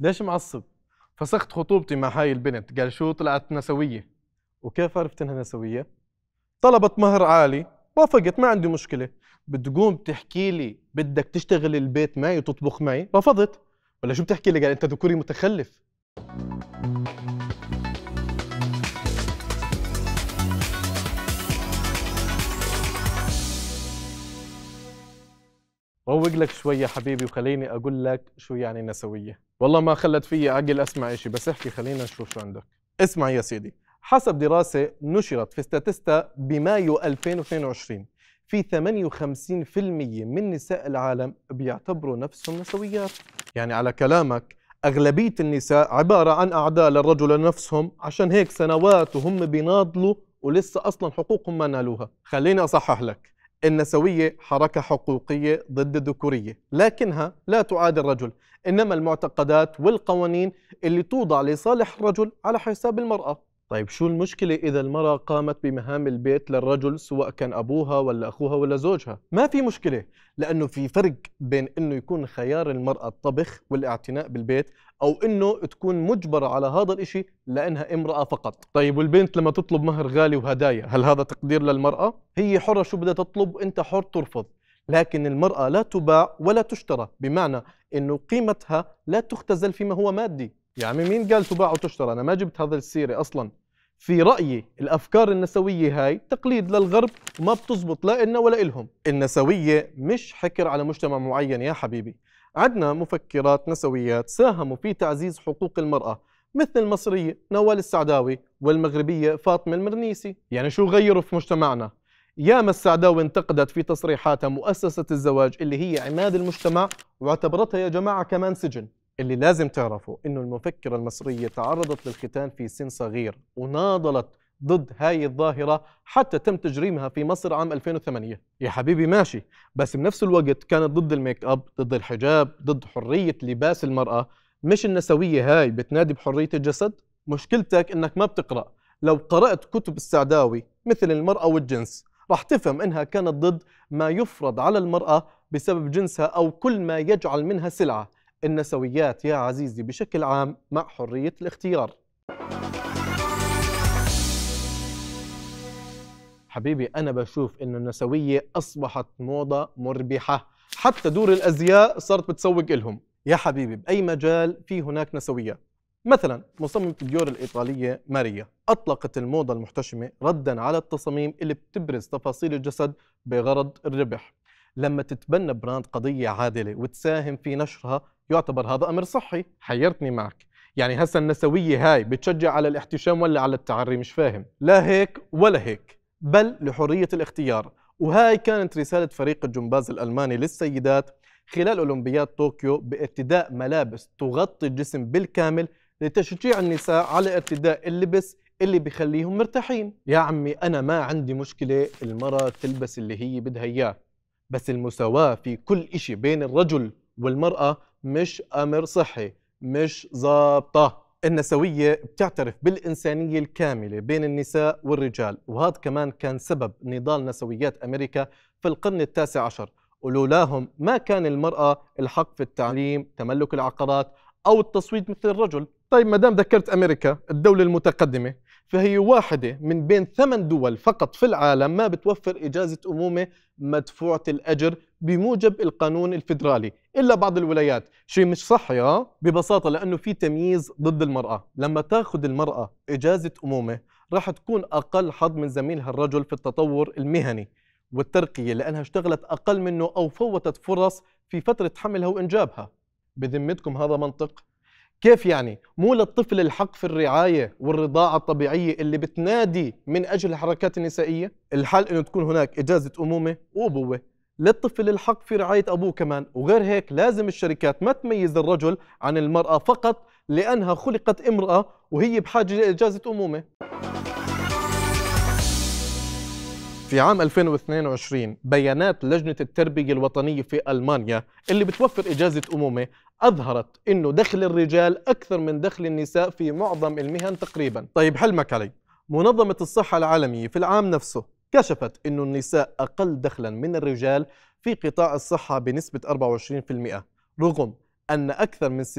ليش معصب فسخت خطوبتي مع هاي البنت قال شو طلعت نسويه وكيف عرفت انها نسويه طلبت مهر عالي وافقت ما عندي مشكله بتقوم تحكي لي بدك تشتغل البيت معي وتطبخ معي رفضت ولا شو بتحكي لي قال انت ذكوري متخلف روق لك شوية حبيبي وخليني أقول لك شو يعني نسوية والله ما خلت فيي عقل أسمع إشي بس احكي خلينا نشوف شو عندك اسمع يا سيدي حسب دراسة نشرت في ستاتستا بمايو 2022 في 58% من نساء العالم بيعتبروا نفسهم نسويات يعني على كلامك أغلبية النساء عبارة عن أعداء للرجل لنفسهم عشان هيك سنوات وهم بيناضلوا ولسه أصلا حقوقهم ما نالوها خليني أصحح لك النسوية حركة حقوقية ضد الذكورية لكنها لا تعادي الرجل إنما المعتقدات والقوانين اللي توضع لصالح الرجل على حساب المرأة طيب شو المشكلة إذا المرأة قامت بمهام البيت للرجل سواء كان أبوها ولا أخوها ولا زوجها؟ ما في مشكلة لأنه في فرق بين إنه يكون خيار المرأة الطبخ والاعتناء بالبيت أو إنه تكون مجبرة على هذا الإشي لأنها امرأة فقط. طيب والبنت لما تطلب مهر غالي وهدايا هل هذا تقدير للمرأة؟ هي حرة شو بدها تطلب أنت حر ترفض. لكن المرأة لا تباع ولا تشترى بمعنى أنه قيمتها لا تختزل فيما هو مادي يا عمي مين قال تباع وتشترى انا ما جبت هذا السيره اصلا في رايي الافكار النسويه هاي تقليد للغرب وما بتزبط لا النا ولا الهم النسويه مش حكر على مجتمع معين يا حبيبي عندنا مفكرات نسويات ساهموا في تعزيز حقوق المراه مثل المصريه نوال السعداوي والمغربيه فاطمه المرنيسي يعني شو غيروا في مجتمعنا ياما السعداوي انتقدت في تصريحاتها مؤسسة الزواج اللي هي عماد المجتمع واعتبرتها يا جماعة كمان سجن اللي لازم تعرفه انه المفكرة المصرية تعرضت للختان في سن صغير وناضلت ضد هاي الظاهرة حتى تم تجريمها في مصر عام 2008 يا حبيبي ماشي بس بنفس الوقت كانت ضد الميك اب ضد الحجاب ضد حرية لباس المرأة مش النسوية هاي بتنادي بحرية الجسد مشكلتك انك ما بتقرأ لو قرأت كتب السعداوي مثل المرأة والجنس راح تفهم انها كانت ضد ما يفرض على المرأة بسبب جنسها او كل ما يجعل منها سلعة النسويات يا عزيزي بشكل عام مع حرية الاختيار حبيبي أنا بشوف إنه النسوية أصبحت موضة مربحة حتى دور الأزياء صارت بتسوق إلهم يا حبيبي بأي مجال في هناك نسوية مثلا مصممة الديور الإيطالية ماريا أطلقت الموضة المحتشمة ردا على التصاميم اللي بتبرز تفاصيل الجسد بغرض الربح لما تتبنى براند قضية عادلة وتساهم في نشرها يعتبر هذا امر صحي حيرتني معك يعني هسا النسويه هاي بتشجع على الاحتشام ولا على التعري مش فاهم لا هيك ولا هيك بل لحريه الاختيار وهاي كانت رساله فريق الجمباز الالماني للسيدات خلال اولمبياد طوكيو بارتداء ملابس تغطي الجسم بالكامل لتشجيع النساء على ارتداء اللبس اللي بخليهم مرتاحين يا عمي أنا ما عندي مشكلة المرأة تلبس اللي هي بدها إياه بس المساواة في كل إشي بين الرجل والمرأة مش امر صحي مش ظابطه النسوية بتعترف بالإنسانية الكاملة بين النساء والرجال وهذا كمان كان سبب نضال نسويات أمريكا في القرن التاسع عشر ولولاهم ما كان المرأة الحق في التعليم تملك العقارات أو التصويت مثل الرجل طيب ما دام ذكرت أمريكا الدولة المتقدمة فهي واحدة من بين ثمان دول فقط في العالم ما بتوفر إجازة أمومة مدفوعة الأجر بموجب القانون الفيدرالي إلا بعض الولايات شيء مش صح يا ببساطة لأنه في تمييز ضد المرأة لما تاخذ المرأة إجازة أمومة راح تكون أقل حظ من زميلها الرجل في التطور المهني والترقية لأنها اشتغلت أقل منه أو فوتت فرص في فترة حملها وإنجابها بذمتكم هذا منطق؟ كيف يعني؟ مو للطفل الحق في الرعاية والرضاعة الطبيعية اللي بتنادي من أجل الحركات النسائية؟ الحل إنه تكون هناك إجازة أمومة وأبوة للطفل الحق في رعاية أبوه كمان وغير هيك لازم الشركات ما تميز الرجل عن المرأة فقط لأنها خلقت امرأة وهي بحاجة لإجازة أمومة في عام 2022 بيانات لجنة التربية الوطنية في ألمانيا اللي بتوفر إجازة أمومة أظهرت إنه دخل الرجال أكثر من دخل النساء في معظم المهن تقريبا طيب حلمك علي منظمة الصحة العالمية في العام نفسه كشفت إنه النساء أقل دخلا من الرجال في قطاع الصحة بنسبة 24% رغم أن أكثر من 60%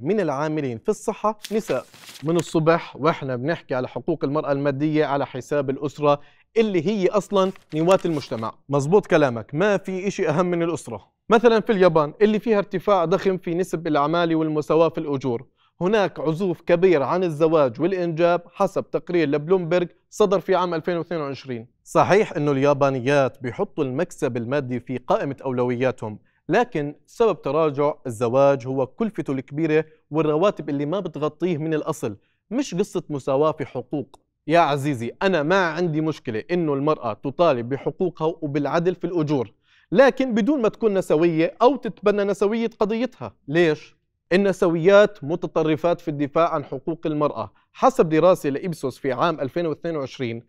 من العاملين في الصحة نساء من الصبح وإحنا بنحكي على حقوق المرأة المادية على حساب الأسرة اللي هي أصلا نواة المجتمع مزبوط كلامك ما في إشي أهم من الأسرة مثلا في اليابان اللي فيها ارتفاع ضخم في نسب العمالة والمساواة في الأجور هناك عزوف كبير عن الزواج والإنجاب حسب تقرير لبلومبرج صدر في عام 2022 صحيح أنه اليابانيات بيحطوا المكسب المادي في قائمة أولوياتهم لكن سبب تراجع الزواج هو كلفته الكبيرة والرواتب اللي ما بتغطيه من الأصل مش قصة مساواة في حقوق يا عزيزي أنا ما عندي مشكلة أنه المرأة تطالب بحقوقها وبالعدل في الأجور لكن بدون ما تكون نسوية أو تتبنى نسوية قضيتها ليش؟ النسويات متطرفات في الدفاع عن حقوق المرأة حسب دراسة لإبسوس في عام 2022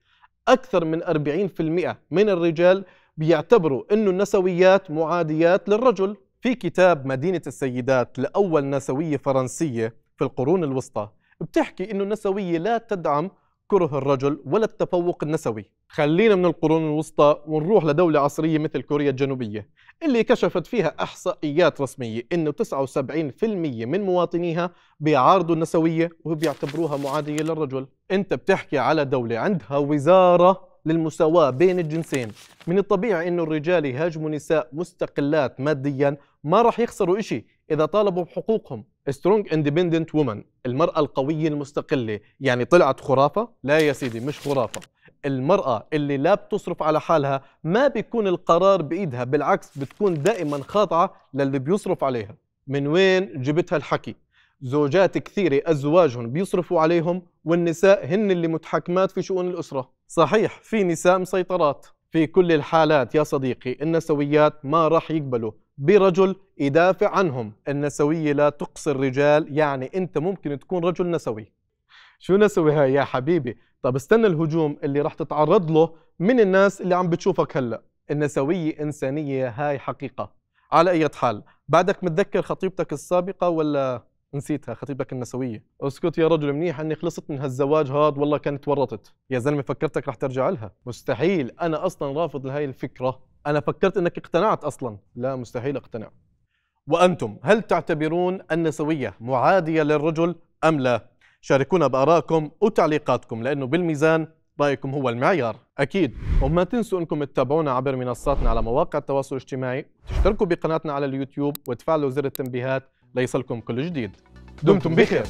أكثر من 40% من الرجال بيعتبروا أنه النسويات معاديات للرجل في كتاب مدينة السيدات لأول نسوية فرنسية في القرون الوسطى بتحكي أنه النسوية لا تدعم كره الرجل ولا التفوق النسوي خلينا من القرون الوسطى ونروح لدولة عصرية مثل كوريا الجنوبية اللي كشفت فيها إحصائيات رسمية إنه 79% من مواطنيها بيعارضوا النسوية وبيعتبروها معادية للرجل أنت بتحكي على دولة عندها وزارة للمساواة بين الجنسين من الطبيعي أنه الرجال يهاجموا نساء مستقلات ماديا ما راح يخسروا إشي إذا طالبوا بحقوقهم سترونج اندبندنت وومن المرأة القوية المستقلة يعني طلعت خرافة؟ لا يا سيدي مش خرافة المرأة اللي لا بتصرف على حالها ما بيكون القرار بإيدها بالعكس بتكون دائما خاضعة للي بيصرف عليها من وين جبتها الحكي؟ زوجات كثيرة أزواجهم بيصرفوا عليهم والنساء هن اللي متحكمات في شؤون الأسرة صحيح في نساء مسيطرات في كل الحالات يا صديقي النسويات ما راح يقبلوا برجل يدافع عنهم النسوية لا تقصي الرجال يعني أنت ممكن تكون رجل نسوي شو نسوي هاي يا حبيبي طب استنى الهجوم اللي راح تتعرض له من الناس اللي عم بتشوفك هلأ النسوية إنسانية هاي حقيقة على أي حال بعدك متذكر خطيبتك السابقة ولا نسيتها خطيبك النسوية اسكت يا رجل منيح اني خلصت من هالزواج هاد والله كانت ورطت يا زلمة فكرتك رح ترجع لها مستحيل انا اصلا رافض لهي الفكرة انا فكرت انك اقتنعت اصلا لا مستحيل اقتنع وانتم هل تعتبرون النسوية معادية للرجل ام لا شاركونا بارائكم وتعليقاتكم لانه بالميزان رايكم هو المعيار اكيد وما تنسوا انكم تتابعونا عبر منصاتنا على مواقع التواصل الاجتماعي تشتركوا بقناتنا على اليوتيوب وتفعلوا زر التنبيهات ليصلكم كل جديد دمتم بخير